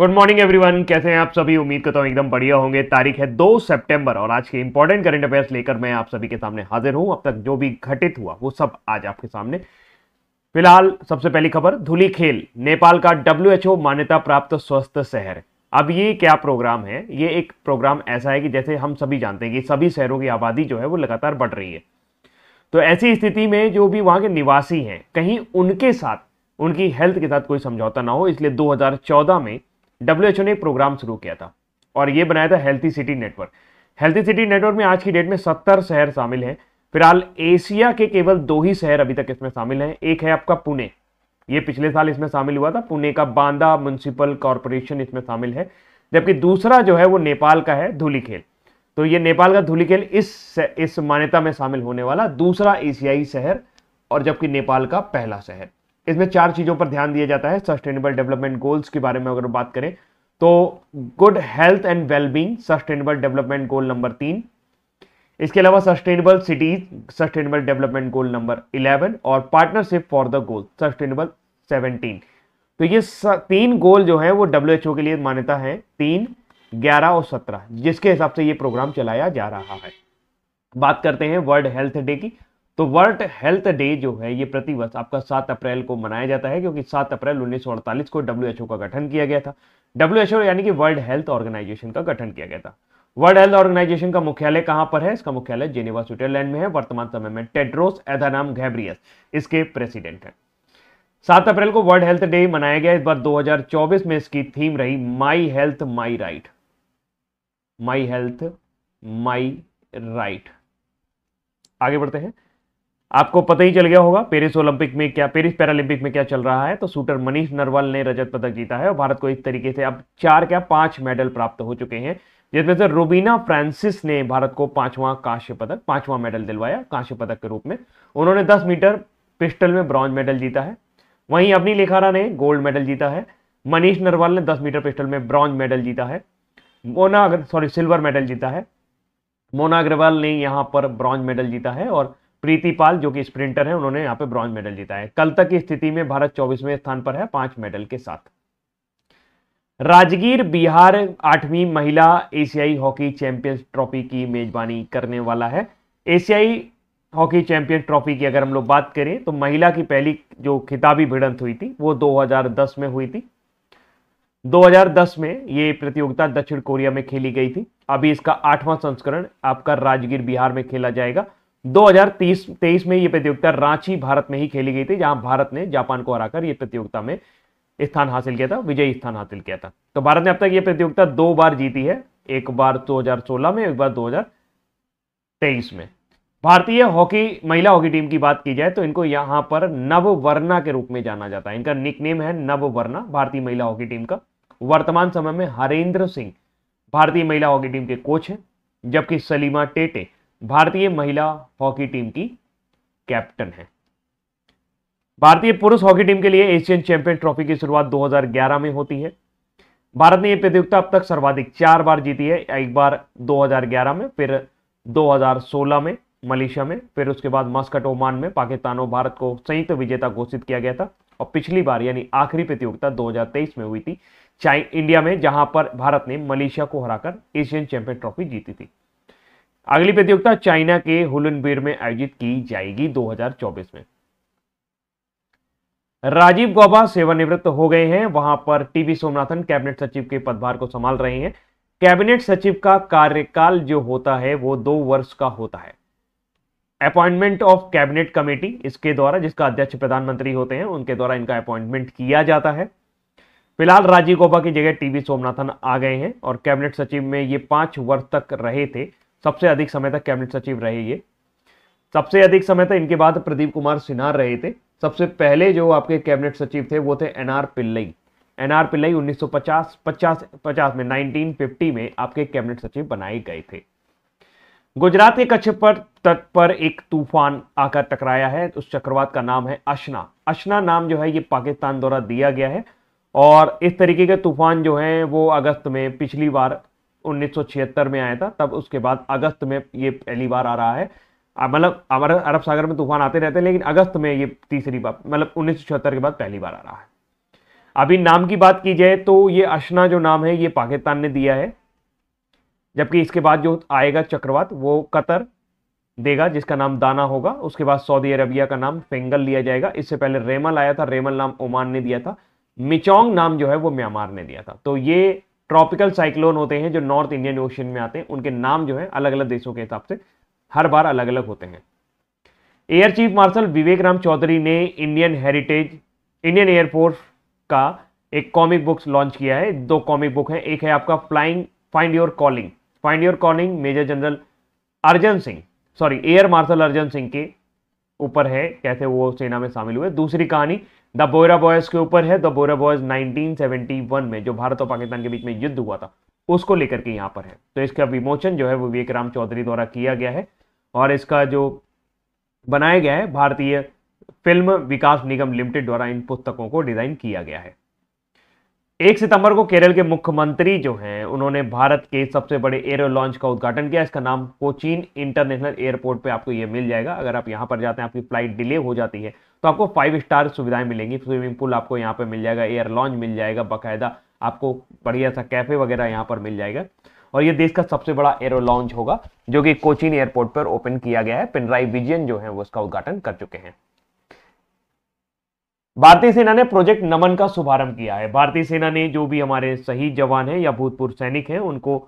good morning everyone कैसे हैं आप सभी उम्मीद करता हूँ एकदम बढ़िया होंगे तारीख है 2 सितंबर और आज के इंपॉर्टेंट करंट अफेयर्स लेकर मैं आप सभी के सामने हाजिर हूं अब तक जो भी घटित हुआ वो सब आज आपके सामने फिलहाल सबसे पहली खबर धुली खेल नेपाल का डब्ल्यू मान्यता प्राप्त स्वस्थ शहर अब ये क्या प्रोग्राम है ये एक प्रोग्राम ऐसा है कि जैसे हम सभी जानते हैं कि सभी शहरों की आबादी जो है वो लगातार बढ़ रही है तो ऐसी स्थिति में जो भी वहां के निवासी हैं कहीं उनके साथ उनकी हेल्थ के साथ कोई समझौता ना हो इसलिए 2014 में डब्ल्यू ने एक प्रोग्राम शुरू किया था और ये बनाया था healthy city network healthy city network में आज की डेट में सत्तर शहर शामिल हैं फिलहाल एशिया के केवल दो ही शहर अभी तक इसमें शामिल हैं एक है आपका पुणे ये पिछले साल इसमें शामिल हुआ था पुणे का बांदा म्यूनसिपल कॉरपोरेशन इसमें शामिल है जबकि दूसरा जो है वो नेपाल का है धूली खेल तो ये नेपाल का धूली खेल इस इस मान्यता में शामिल होने वाला दूसरा एशियाई शहर और जबकि नेपाल का पहला शहर इसमें चार चीज़ों पर ध्यान दिया जाता है सस्टेनेबल डेवलपमेंट गोल्स के बारे में अगर बात करें तो good health and wellbeing sustainable development goal number तीन इसके अलावा sustainable cities sustainable development goal number eleven और partnership for the goal sustainable seventeen तो ये तीन गोल जो है वो डब्ल्यू के लिए मान्यता है तीन ग्यारह और सत्रह जिसके हिसाब से ये प्रोग्राम चलाया जा रहा है बात करते हैं वर्ल्ड हेल्थ डे की तो वर्ल्ड हेल्थ डे जो है ये प्रतिवर्ष आपका 7 अप्रैल को मनाया जाता है क्योंकि 7 अप्रैल 1948 को डब्ल्यू का गठन किया गया था डब्ल्यू यानी कि वर्ल्ड हेल्थ ऑर्गेनाइजेशन का गठन किया गया था वर्ल्ड हेल्थ ऑर्गेनाइजेशन का मुख्यालय कहां पर है इसका मुख्यालय जेनेवा स्विट्जरलैंड में है वर्तमान समय में टेड्रोस एधानाम घैब्रियस इसके प्रेसिडेंट है सात अप्रैल को वर्ल्ड हेल्थ डे मनाया गया इस बार 2024 में इसकी थीम रही my health my right my health my right आगे बढ़ते हैं आपको पता ही चल गया होगा पेरिस ओलंपिक में क्या पेरिस पैरालंपिक में क्या चल रहा है तो शूटर मनीष नरवाल ने रजत पदक जीता है और भारत को इस तरीके से अब चार क्या पांच मेडल प्राप्त हो चुके हैं जिसमें से रोबीना फ्रांसिस ने भारत को पांचवा कांस्य पदक पांचवा मेडल दिलवाया कांस्य पदक के रूप में उन्होंने दस मीटर पिस्टल में ब्रॉन्ज मेडल जीता है वहीं अपनी लेखारा ने गोल्ड मेडल जीता है मनीष नरवाल ने दस मीटर पिस्टल में ब्रॉन्ज मेडल जीता है मोना सॉरी सिल्वर मेडल जीता है मोना अग्रवाल ने यहाँ पर ब्रॉन्ज मेडल जीता है और प्रीति पाल जो कि स्प्रिंटर है उन्होंने यहां पे ब्रॉन्ज मेडल जीता है कल तक की स्थिति में भारत चौबीसवें स्थान पर है पांच मेडल के साथ राजगीर बिहार आठवीं महिला एशियाई हॉकी चैंपियंस ट्रॉफी की मेजबानी करने वाला है एशियाई हॉकी चैंपियंस ट्रॉफी की अगर हम लोग बात करें तो महिला की पहली जो खिताबी भिड़ंत हुई थी वो दो में हुई थी 2010 में ये प्रतियोगिता दक्षिण कोरिया में खेली गई थी अभी इसका आठवां संस्करण आपका राजगीर बिहार में खेला जाएगा 2023 में यह प्रतियोगिता रांची भारत में ही खेली गई थी जहां भारत ने जापान को हराकर यह प्रतियोगिता में स्थान हासिल किया था विजयी स्थान हासिल किया था तो भारत ने अब तक यह प्रतियोगिता दो बार जीती है एक बार 2016 में एक बार 2023 में भारतीय हॉकी महिला हॉकी टीम की बात की जाए तो इनको यहां पर नववर्णा के रूप में जाना जाता है इनका नेम है नववर्णा भारतीय महिला हॉकी टीम का वर्तमान समय में हरेंद्र सिंह भारतीय महिला हॉकी टीम के कोच हैं जबकि सलीमा टेटे भारतीय महिला हॉकी टीम की कैप्टन है भारतीय पुरुष हॉकी टीम के लिए एशियन चैंपियन ट्रॉफी की शुरुआत 2011 में होती है भारत ने यह प्रतियोगिता अब तक सर्वाधिक चार बार जीती है एक बार 2011 में फिर 2016 में मलेशिया में फिर उसके बाद मस्कट ओमान में पाकिस्तान और भारत को संयुक्त विजेता घोषित किया गया था और पिछली बार यानी आखिरी प्रतियोगिता दो में हुई थी चाइ इंडिया में जहां पर भारत ने मलेशिया को हराकर एशियन चैंपियन ट्रॉफी जीती थी अगली प्रतियोगिता चाइना के हुलनबीर में आयोजित की जाएगी 2024 में राजीव गौबा सेवानिवृत्त हो गए हैं वहां पर टीवी सोमनाथन कैबिनेट सचिव के पदभार को संभाल रहे हैं कैबिनेट सचिव का कार्यकाल जो होता है वो दो वर्ष का होता है अपॉइंटमेंट ऑफ कैबिनेट कमेटी इसके द्वारा जिसका अध्यक्ष प्रधानमंत्री होते हैं उनके द्वारा इनका अपॉइंटमेंट किया जाता है फिलहाल राजीव गौबा की जगह टीवी सोमनाथन आ गए हैं और कैबिनेट सचिव में ये पांच वर्ष तक रहे थे सबसे अधिक समय तक कैबिनेट सचिव रहे ये सबसे अधिक समय तक इनके बाद प्रदीप कुमार सिन्हा रहे थे सबसे पहले जो आपके कैबिनेट सचिव थे वो थे N R Pillai N R Pillai 1950 50 50 में 1950 में आपके कैबिनेट सचिव बनाए गए थे गुजरात के कच्छ पर तट पर एक तूफान आकर टकराया है उस चक्रवात का नाम है अशना अशना नाम जो है ये पाकिस्तान द्वारा दिया गया है और इस तरीके के तूफान जो है वो अगस्त में पिछली बार 1976 में आया था तब उसके बाद अगस्त में ये पहली बार आ रहा है मतलब हमारे अरब सागर में तूफान आते रहते हैं लेकिन अगस्त में ये तीसरी बार मतलब उन्नीस के बाद पहली बार आ रहा है अभी नाम की बात की जाए तो ये अशना जो नाम है ये पाकिस्तान ने दिया है जबकि इसके बाद जो आएगा चक्रवात वो कतर देगा जिसका नाम दाना होगा उसके बाद सऊदी अरबिया का नाम फेंगल लिया जाएगा इससे पहले रेमल आया था रेमल नाम ओमान ने दिया था मिचोंग नाम जो है वो म्यांमार ने दिया था तो ये ट्रॉपिकल साइक्लोन होते हैं जो नॉर्थ इंडियन ओशन में आते हैं उनके नाम जो है अलग अलग देशों के हिसाब से हर बार अलग अलग होते हैं air chief marshal Vivek Ram Chaudhari ने इंडियन हेरिटेज इंडियन एयरफोर्स का एक कॉमिक बुक्स लॉन्च किया है दो कॉमिक बुक है एक है आपका flying find your calling find your calling major general Arjan Singh sorry air marshal Arjan Singh के ऊपर है कैसे वो सेना में शामिल हुए दूसरी कहानी द बोरा बॉयज के ऊपर है द बोरा बॉयज 1971 में जो भारत और पाकिस्तान के बीच में युद्ध हुआ था उसको लेकर के यहाँ पर है तो इसका विमोचन जो है वो विवेक राम चौधरी द्वारा किया गया है और इसका जो बनाया गया है भारतीय फिल्म विकास निगम लिमिटेड द्वारा इन पुस्तकों को डिजाइन किया गया है एक सितंबर को केरल के मुख्यमंत्री जो हैं उन्होंने भारत के सबसे बड़े एयर लॉन्च का उद्घाटन किया इसका नाम कोचीन इंटरनेशनल एयरपोर्ट पे आपको ये मिल जाएगा अगर आप यहाँ पर जाते हैं आपकी फ्लाइट डिले हो जाती है तो आपको फाइव स्टार सुविधाएं मिलेंगी स्विमिंग पूल आपको यहाँ पर मिल जाएगा एयर लॉन्च मिल जाएगा बाकायदा आपको बढ़िया सा कैफ़े वगैरह यहाँ पर मिल जाएगा और ये देश का सबसे बड़ा एयर लॉन्च होगा जो कि कोचिन एयरपोर्ट पर ओपन किया गया है पिनराई विजयन जो है वो उसका उद्घाटन कर चुके हैं भारतीय सेना ने प्रोजेक्ट नमन का शुभारंभ किया है भारतीय सेना ने जो भी हमारे शहीद जवान हैं या भूतपूर्व सैनिक हैं उनको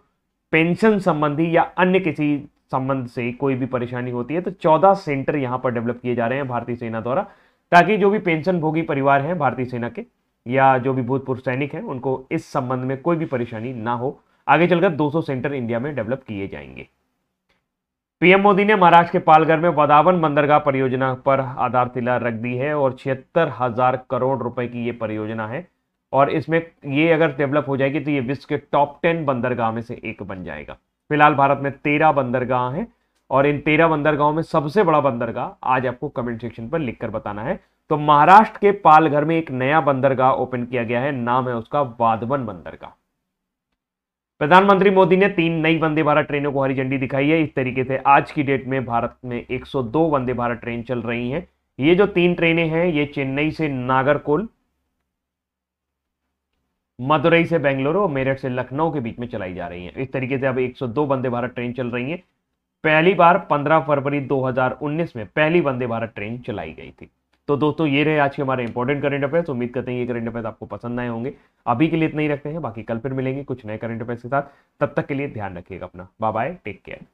पेंशन संबंधी या अन्य किसी संबंध से कोई भी परेशानी होती है तो 14 सेंटर यहां पर डेवलप किए जा रहे हैं भारतीय सेना द्वारा ताकि जो भी पेंशन भोगी परिवार हैं भारतीय सेना के या जो भी भूतपूर्व सैनिक हैं उनको इस संबंध में कोई भी परेशानी ना हो आगे चलकर 200 सेंटर इंडिया में डेवलप किए जाएंगे पीएम मोदी ने महाराष्ट्र के पालघर में वदावन बंदरगाह परियोजना पर आधारशिला रख दी है और छिहत्तर हजार करोड़ रुपए की यह परियोजना है और इसमें ये अगर डेवलप हो जाएगी तो ये विश्व के टॉप टेन बंदरगाह में से एक बन जाएगा फिलहाल भारत में तेरह बंदरगाह हैं और इन तेरह बंदरगाहों में सबसे बड़ा बंदरगाह आज आपको कमेंट सेक्शन पर लिखकर बताना है तो महाराष्ट्र के पालघर में एक नया बंदरगाह ओपन किया गया है नाम है उसका वाधवन बंदरगाह प्रधानमंत्री मोदी ने तीन नई वंदे भारत ट्रेनों को हरी झंडी दिखाई है इस तरीके से आज की डेट में भारत में 102 वंदे भारत ट्रेन चल रही हैं ये जो तीन ट्रेनें हैं ये चेन्नई से नागरकोल मदुरई से बेंगलुरु और मेरठ से लखनऊ के बीच में चलाई जा रही हैं इस तरीके से अब 102 वंदे भारत ट्रेन चल रही हैं पहली बार 15 फरवरी 2019 में पहली वंदे भारत ट्रेन चलाई गई थी तो दोस्तों ये रहे आज के हमारे इंपॉर्टेंट करंट अफेयर्स उम्मीद करते हैं ये करंट अफेयर्स आपको पसंद आए होंगे अभी के लिए इतना ही रखते हैं बाकी कल फिर मिलेंगे कुछ नए करंट अफेयर्स के साथ तब तक के लिए ध्यान रखिएगा अपना बाय बाय टेक केयर